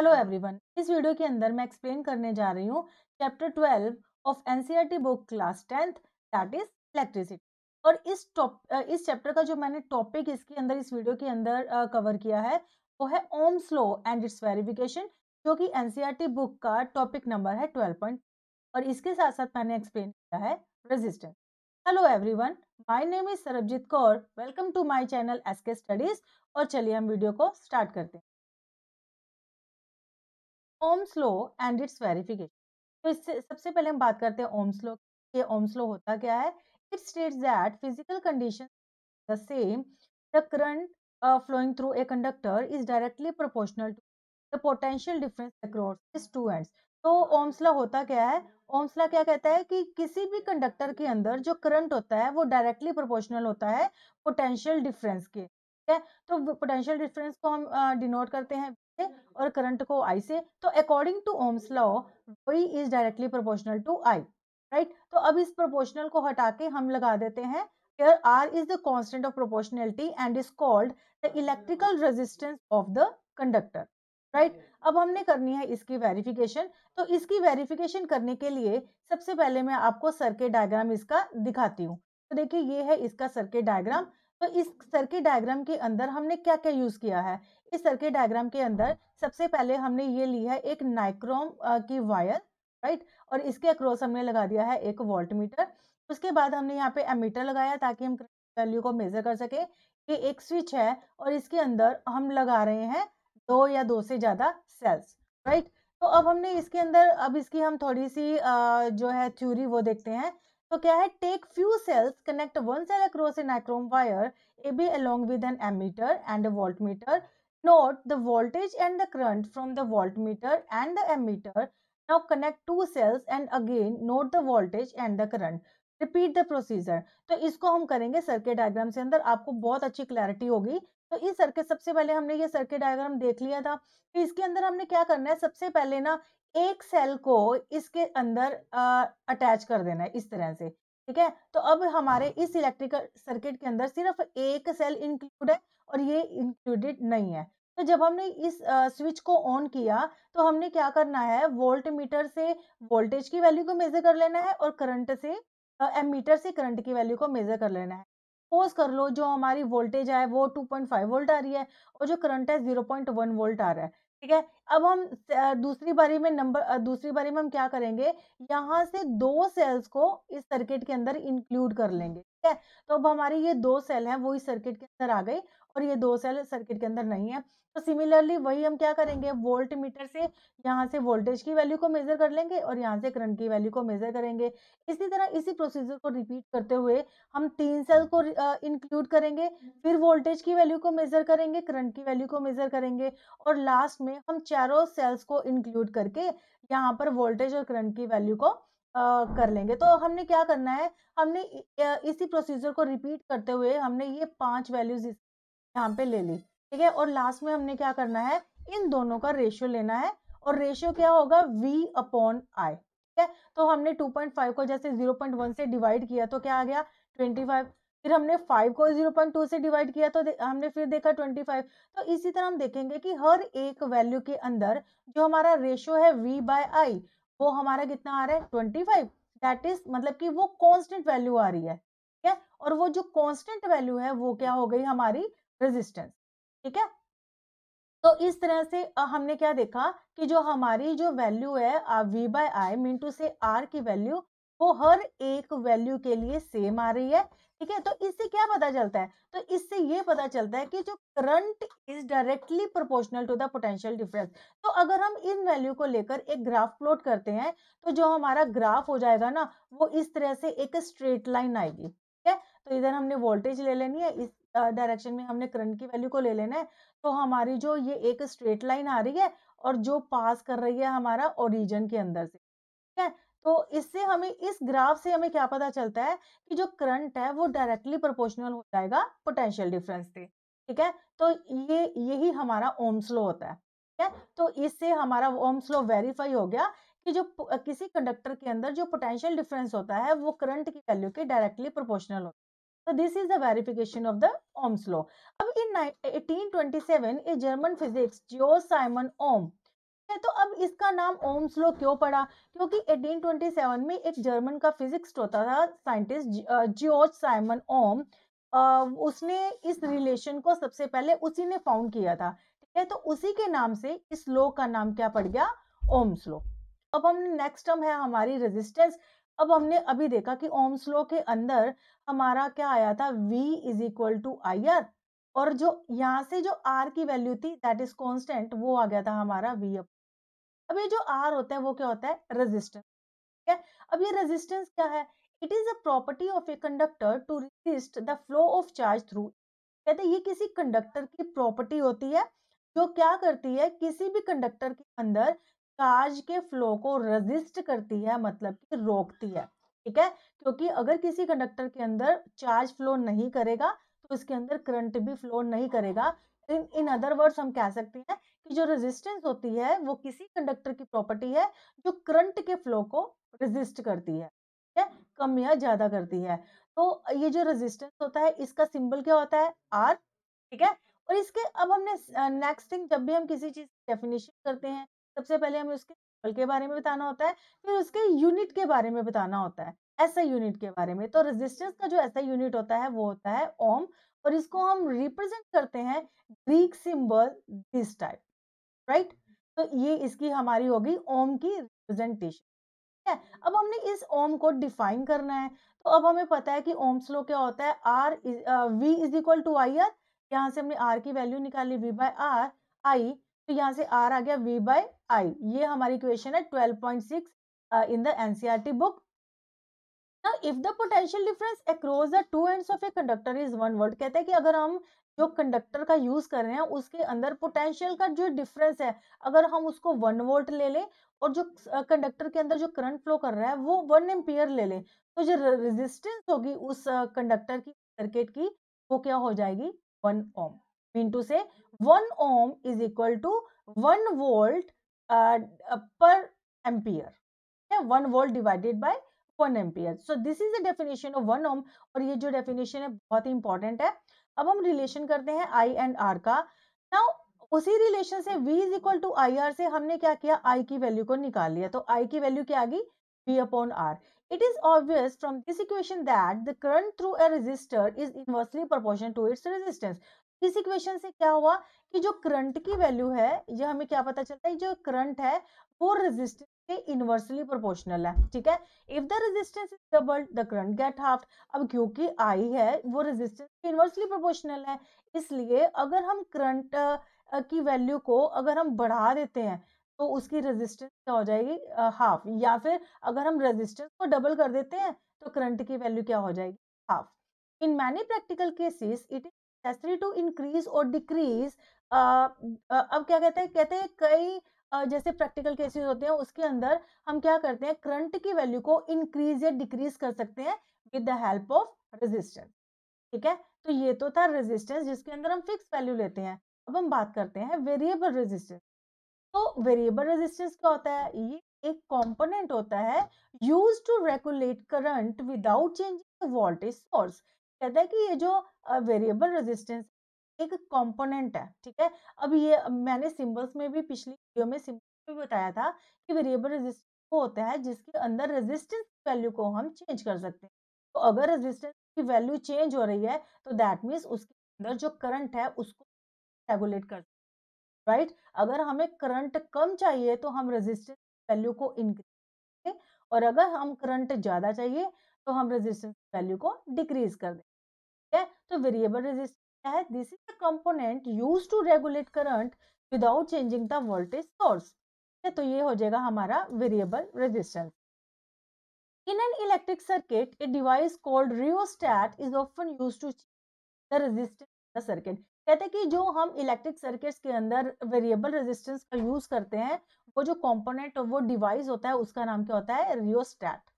Hello everyone इस video के अंदर मैं एक्सप्लेन करने जा रही हूँ chapter twelve of NCERT book class tenth that is electricity और इस टॉप इस चैप्टर का जो मैंने टॉपिक इसके अंदर इस वीडियो के अंदर कवर uh, किया है वो है Ohm's law and it's verification जो कि एन बुक e का टॉपिक नंबर है ट्वेल्व और इसके साथ साथ मैंने एक्सप्लेन किया है resistance hello everyone my name is Sarabjeet Kaur welcome to my channel SK studies और चलिए हम वीडियो को स्टार्ट करते हैं Ohm's law and it's verification तो इससे सबसे पहले हम बात करते हैं ओम्स लॉ ये ओम्स लॉ होता क्या है it states that physical condition the same the current flowing through a conductor is directly proportional to the potential difference across is two ends तो ओम्सला होता क्या है ओम्सला क्या कहता है कि किसी भी कंडक्टर के अंदर जो करंट होता है वो डायरेक्टली प्रोपोर्शनल होता है पोटेंशियल डिफरेंस के ठीक है तो पोटेंशियल डिफरेंस को हम डिनोट करते हैं और करंट को आई से तो according to Ohm's law V is directly proportional to I right तो अब इस प्रोपोर्शनल को हटा के हम लगा देते हैं here r is the constant of proportionality and is called the electrical resistance of the conductor right अब हमने करनी है इसकी वेरिफिकेशन तो इसकी वेरिफिकेशन करने के लिए सबसे पहले मैं आपको सर्किट डायग्राम इसका दिखाती हूँ तो देखिए ये है इसका सर्किट डायग्राम तो इस सर्किट डायग्राम के अंदर हमने क्या क्या यूज किया है इस सर्किट डायग्राम के अंदर सबसे पहले हमने ये ली है एक नाइक्रोम की वायर राइट और इसके अक्रॉस हमने लगा दिया है एक वोल्ट मीटर उसके बाद हमने यहाँ पे एमीटर लगाया ताकि हम वैल्यू को मेजर कर सके ये एक स्विच है और इसके अंदर हम लगा रहे हैं दो या दो से ज्यादा सेल्स राइट तो अब हमने इसके अंदर अब इसकी हम थोड़ी सी जो है थ्योरी वो देखते हैं तो क्या है take few cells connect one cell across a nichrome wire A B along with an ammeter and voltmeter Note the voltage and the current from the voltmeter and the ammeter. Now connect two cells and again note the voltage and the current. Repeat the procedure तो इसको हम करेंगे circuit diagram से अंदर आपको बहुत अच्छी clarity होगी तो इस सर्किट सबसे पहले हमने ये सर्किट डायग्राम देख लिया था तो इसके अंदर हमने क्या करना है सबसे पहले ना एक सेल को इसके अंदर अटैच कर देना है इस तरह से ठीक है तो अब हमारे इस इलेक्ट्रिकल सर्किट के अंदर सिर्फ एक सेल इंक्लूड है और ये इंक्लूडेड नहीं है तो जब हमने इस स्विच को ऑन किया तो हमने क्या करना है वोल्ट मीटर से वोल्टेज की वैल्यू को मेजर कर लेना है और करंट से मीटर से करंट की वैल्यू को मेजर कर लेना है पोज कर लो जो हमारी वोल्टेज है वो 2.5 वोल्ट आ रही है और जो करंट है 0.1 वोल्ट आ रहा है ठीक है अब हम दूसरी बारी में नंबर दूसरी बारी में हम क्या करेंगे यहाँ से दो सेल्स को इस सर्किट के अंदर इंक्लूड कर लेंगे है तो अब हमारे ये दो सेल हैं वो इस सर्किट के अंदर आ गई और ये दो सेल सर्किट के अंदर नहीं है तो सिमिलरली वही हम क्या करेंगे वोल्ट मीटर से यहाँ से वोल्टेज की वैल्यू को मेजर कर लेंगे और यहाँ से करंट की वैल्यू को मेजर करेंगे इसी तरह इसी प्रोसीजर को रिपीट करते हुए हम तीन सेल को इंक्लूड करेंगे फिर वोल्टेज की वैल्यू को मेजर करेंगे करंट की वैल्यू को मेजर करेंगे और लास्ट में हम चारों सेल्स को इंक्लूड करके यहाँ पर वोल्टेज और करंट की वैल्यू को कर लेंगे तो हमने क्या करना है हमने इसी प्रोसीजर को रिपीट करते हुए हमने ये पांच वैल्यूज यहाँ पे ले ली ठीक है और लास्ट में हमने क्या करना है इन दोनों का रेशियो लेना है और रेशियो क्या होगा v अपॉन आई ठीक है तो हमने 2.5 को जैसे 0.1 से डिवाइड किया तो क्या आ गया 25 फिर हमने 5 को 0.2 से डिवाइड किया तो हमने फिर देखा 25 तो इसी तरह हम देखेंगे कि हर एक वैल्यू के अंदर जो हमारा रेशियो है v बाय आई वो हमारा कितना आ रहा है ट्वेंटी फाइव दैट इज मतलब कि वो कॉन्स्टेंट वैल्यू आ रही है ठीक है और वो जो कॉन्स्टेंट वैल्यू है वो क्या हो गई हमारी रेजिस्टेंस ठीक है तो इस तरह से हमने क्या देखा कि जो हमारी जो वैल्यू है V by I mean to से आर की वैल्यू वो हर एक वैल्यू के लिए सेम आ रही है ठीक है तो इससे क्या पता चलता है तो इससे ये पता चलता है कि जो current is directly proportional to the potential difference तो अगर हम इन वैल्यू को लेकर एक ग्राफ प्लॉट करते हैं तो जो हमारा ग्राफ हो जाएगा ना वो इस तरह से एक स्ट्रेट लाइन आएगी ठीक है तो इधर हमने वोल्टेज ले लेनी है इस डायरेक्शन में हमने करंट की वैल्यू को ले लेना है तो हमारी जो ये एक स्ट्रेट लाइन आ रही है और जो पास कर रही है हमारा ओरिजन के अंदर से ठीक है तो इससे हमें इस ग्राफ से हमें क्या पता चलता है कि जो करंट है वो डायरेक्टली प्रोपोर्शनल हो जाएगा पोटेंशियल डिफरेंस से ठीक है तो ये यही हमारा ओम्स होता है ठीक है तो इससे हमारा ओम स्लो वेरीफाई हो गया कि जो किसी कंडक्टर के अंदर जो पोटेंशियल डिफरेंस होता है वो करंट की वैल्यू के डायरेक्टली प्रोपोर्शनल होता है तो this is the verification of the Ohm's law. अब इन 1827 ए जर्मन फिजिक्स जो साइमन ओम है तो अब इसका नाम ओम्स लो क्यों पड़ा क्योंकि 1827 में एक जर्मन का फिजिक्स होता था साइंटिस्ट जियोर्ज साइमन ओम उसने इस रिलेशन को सबसे पहले उसी ने फाउंड किया था ठीक है तो उसी के नाम से इस लो का नाम क्या पड़ गया ओम्स लो अब हम नेक्स्ट टर्म है हमारी रेजिस्टेंस अब हमने अभी देखा कि ओम्स लो के अंदर हमारा क्या आया था V is equal to I R और जो यहाँ से जो R की वैल्यू थी दैट इज कॉन्स्टेंट वो आ गया था हमारा V अप अब ये जो आर होता है वो क्या होता है रेजिस्टेंस ठीक है अब ये रेजिस्टेंस क्या है it is a property of a conductor to resist the flow of charge through कहते हैं ये किसी कंडक्टर की प्रॉपर्टी होती है जो क्या करती है किसी भी कंडक्टर के अंदर चार्ज के फ्लो को रजिस्ट करती है मतलब कि रोकती है ठीक है क्योंकि अगर किसी कंडक्टर के अंदर चार्ज फ्लो नहीं करेगा तो इसके अंदर करंट भी फ्लो नहीं करेगा इन इन अदर वर्ड्स हम कह सकते हैं की जो रेजिस्टेंस होती है वो किसी कंडक्टर की प्रॉपर्टी है जो करंट के फ्लो को रेजिस्ट करती है ठीक है कम या ज़्यादा करती है तो ये जो रेजिस्टेंस होता है इसका सिंबल क्या होता है आर ठीक है और इसके अब हमने नेक्स्ट थिंग जब भी हम किसी चीज़ की डेफिनेशन करते हैं सबसे पहले हमें उसके सिंबल के बारे में बताना होता है फिर उसके यूनिट के बारे में बताना होता है ऐसा यूनिट के बारे में तो रेजिस्टेंस का जो ऐसा यूनिट होता है वो होता है ओम और इसको हम रिप्रेजेंट करते हैं Greek symbol this type right तो ये इसकी हमारी होगी ओम की रिप्रेजेंटेशन ठीक है अब हमने इस ओम को डिफाइन करना है तो अब हमें पता है कि ओम स्लो क्या होता है R V is equal to I R यहाँ से हमने आर की वैल्यू निकाली वी बाय आर आई तो यहाँ से आर आ गया वी बाय आई ये हमारी इक्वेशन है twelve point six in the NCERT book now if the potential difference across the two ends of a conductor is one volt कहते हैं कि अगर हम जो कंडक्टर का यूज कर रहे हैं उसके अंदर पोटेंशियल का जो डिफरेंस है अगर हम उसको वन वोल्ट ले लें और जो कंडक्टर के अंदर जो करंट फ्लो कर रहा है वो वन एम्पियर ले लें तो जो रेजिस्टेंस होगी उस कंडक्टर की सर्किट की वो क्या हो जाएगी वन ओम इंटू से one ohm is equal to one volt per ampere one volt divided by one ampere so this is the definition of one ohm और ये जो डेफिनेशन है बहुत ही इंपॉर्टेंट है अब हम रिलेशन करते हैं आई एंड आर का नाउ उसी रिलेशन से V is equal to I R से हमने क्या किया आई की वैल्यू को निकाल लिया तो आई की वैल्यू क्या आ गई V upon R it is obvious from this equation that the current through a resistor is inversely proportional to its resistance इस इक्वेशन से क्या हुआ कि जो करंट की वैल्यू है ये हमें क्या पता चलता है जो करंट है वो रेजिस्टेंस इनवर्सली प्रोपोर्शनल है ठीक है if the resistance is double the current get half अब क्योंकि आई है वो रेजिस्टेंस इनवर्सली प्रोपोर्शनल है इसलिए अगर हम करंट की वैल्यू को अगर हम बढ़ा देते हैं तो उसकी रेजिस्टेंस क्या हो जाएगी हाफ uh, या फिर अगर हम रेजिस्टेंस को डबल कर देते हैं तो करंट की वैल्यू क्या हो जाएगी half in many practical cases it is necessary to increase और डिक्रीज अब क्या कहते हैं कहते हैं कई जैसे प्रैक्टिकल केसेस होते हैं उसके अंदर हम क्या करते हैं करंट की वैल्यू को इंक्रीज या डिक्रीज कर सकते हैं with the help of resistance ठीक है तो ये तो था रेजिस्टेंस जिसके अंदर हम फिक्स वैल्यू लेते हैं अब हम बात करते हैं वेरिएबल रेजिस्टेंस तो वेरिएबल रेजिस्टेंस क्या होता है ये एक कॉम्पोनेंट होता है use to regulate current without changing voltage source कहता है कि ये जो वेरिएबल रेजिस्टेंस एक कंपोनेंट है ठीक है अब ये मैंने सिंबल्स में भी पिछली वीडियो में सिंबल्स में बताया था कि वेरिएबल रेजिस्टेंस होता है जिसके अंदर रेजिस्टेंस वैल्यू को हम चेंज कर सकते हैं तो अगर रेजिस्टेंस की वैल्यू चेंज हो रही है तो दैट मीन्स उसके अंदर जो करंट है उसको रेगुलेट कर सकते राइट अगर हमें करंट कम चाहिए तो हम रेजिस्टेंस वैल्यू को इंक्रीज करें और अगर हम करंट ज़्यादा चाहिए तो हम रेजिस्टेंस वैल्यू को डिक्रीज कर दें ठीक है तो वेरिएबल रेजिस्टेंस क्या है this is a component use to regulate current without changing the voltage source तो ये हो जाएगा हमारा variable resistance in an electric circuit a device called rheostat is often used to the resistance the circuit कहते हैं कि जो हम इलेक्ट्रिक सर्किट्स के अंदर वेरिएबल रेजिस्टेंस का यूज करते हैं वो जो कंपोनेंट वो डिवाइस होता है उसका नाम क्या होता है रियोस्टैट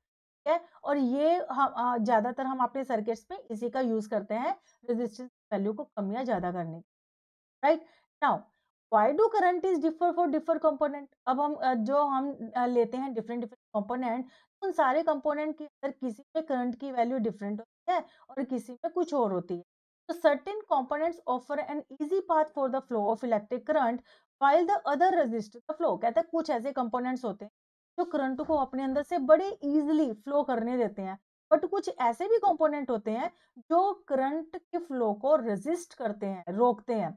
है और ये हम ज़्यादातर हम अपने सर्किट्स में इसी का यूज़ करते हैं रेजिस्टेंस वैल्यू को कम या ज़्यादा करने के right now why do current is differ for differ component अब हम जो हम लेते हैं डिफरेंट डिफरेंट कंपोनेंट उन सारे कंपोनेंट के अंदर किसी में करंट की वैल्यू डिफरेंट होती है और किसी में कुछ और होती है तो certain components offer an easy path for the flow of electric current while the other resist the flow कहते हैं कुछ ऐसे कंपोनेंट्स होते हैं जो करंट को अपने अंदर से बड़े ईजिली फ्लो करने देते हैं बट कुछ ऐसे भी कंपोनेंट होते हैं जो करंट के फ्लो को रेजिस्ट करते हैं रोकते हैं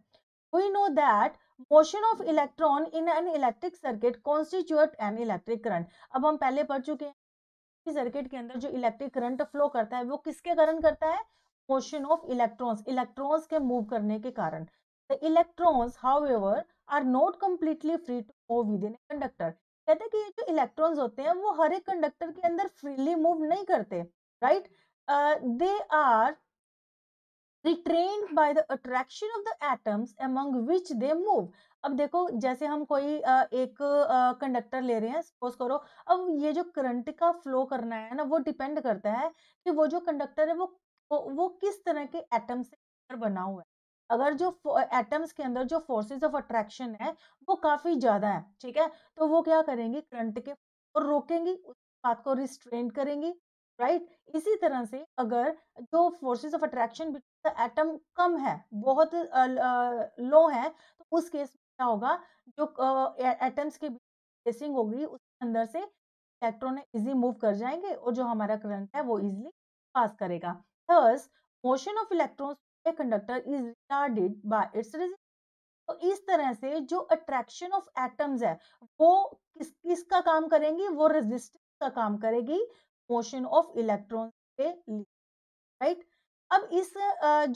we know that motion of electron in an electric circuit constitute an electric current अब हम पहले पढ़ चुके हैं सर्किट के अंदर जो इलेक्ट्रिक करंट फ्लो करता है वो किसके कारण करता है मोशन ऑफ इलेक्ट्रॉन्स इलेक्ट्रॉन्स के मूव करने के कारण the electrons however are not completely free to move within conductor कहते हैं कि ये जो इलेक्ट्रॉन्स होते हैं वो हर एक कंडक्टर के अंदर फ्रीली मूव नहीं करते right they are restrained by the attraction of the atoms among which they move अब देखो जैसे हम कोई आ, एक कंडक्टर ले रहे हैं सपोज करो अब ये जो करंट का फ्लो करना है ना वो डिपेंड करता है कि वो जो कंडक्टर है वो वो किस तरह के एटम से बना हुआ है अगर जो एटम्स के अंदर जो फोर्सेस ऑफ अट्रैक्शन है वो काफ़ी ज़्यादा है ठीक है तो वो क्या करेंगी करंट के और रोकेंगी उस बात को रिस्ट्रेन करेंगी राइट right? इसी तरह से अगर जो फोर्सेस ऑफ अट्रैक्शन एटम कम है बहुत लो है तो उस केस में क्या होगा जो एटम्स के रेसिंग होगी उसके अंदर से इलेक्ट्रॉन इजी मूव कर जाएंगे और जो हमारा करंट है वो इजिली पास करेगा thus motion of electrons a conductor is retarded by its तो इस तरह से जो अट्रैक्शन ऑफ एटम्स है वो किस किस का काम करेंगी वो रेजिस्टेंस का काम करेगी मोशन ऑफ इलेक्ट्रॉन के लिए राइट अब इस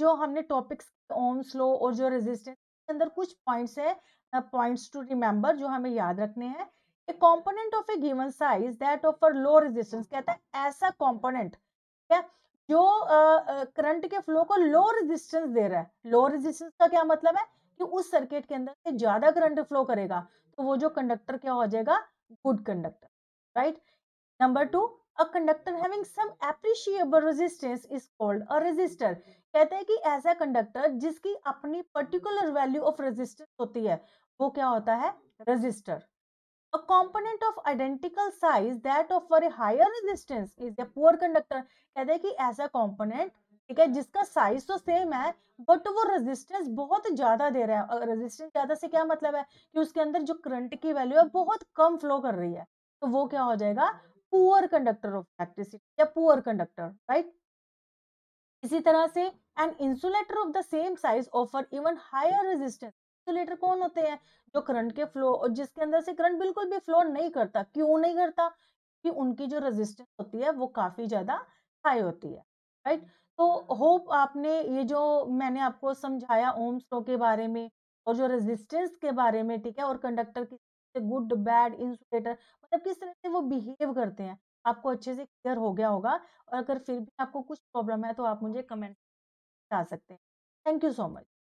जो हमने टॉपिक्स ओम स्लो और जो रेजिस्टेंस के अंदर कुछ पॉइंट्स है पॉइंट्स टू रिमेंबर जो हमें याद रखने हैं a component of a given size that of a low resistance कहता है ऐसा कॉम्पोनेंट क्या जो करंट के फ्लो को लो रेजिस्टेंस दे रहा है लो रेजिस्टेंस का क्या मतलब है कि उस सर्किट के अंदर से ज्यादा करंट फ्लो करेगा तो वो जो कंडक्टर क्या हो जाएगा good conductor right number two a conductor having some appreciable resistance is called a resistor कहते हैं कि ऐसा कंडक्टर जिसकी अपनी पर्टिकुलर वैल्यू ऑफ रेजिस्टेंस होती है वो क्या होता है resistor A component of identical size that of very higher resistance is a poor conductor. कहते हैं कि ऐसा component ठीक है जिसका साइज तो सेम है बट वो रेजिस्टेंस बहुत ज्यादा दे रहा है रेजिस्टेंस ज्यादा से क्या मतलब है कि उसके अंदर जो करंट की वैल्यू है बहुत कम फ्लो कर रही है तो वो क्या हो जाएगा पुअर कंडक्टर ऑफ इलेक्ट्रिसिटी या पुअर कंडक्टर राइट इसी तरह से an insulator of the same size offer even higher resistance insulator कौन होते हैं जो करंट के फ्लो और जिसके अंदर से करंट बिल्कुल भी फ्लो नहीं करता क्यों नहीं करता कि उनकी जो रेजिस्टेंस होती है वो काफ़ी ज़्यादा हाई होती है राइट तो होप आपने ये जो मैंने आपको समझाया ओम स्लो के बारे में और जो रेजिस्टेंस के बारे में ठीक है और कंडक्टर की गुड बैड इंसुलेटर मतलब किस तरह से वो बिहेव करते हैं आपको अच्छे से क्लियर हो गया होगा और अगर फिर भी आपको कुछ प्रॉब्लम है तो आप मुझे कमेंट बता सकते हैं थैंक यू सो मच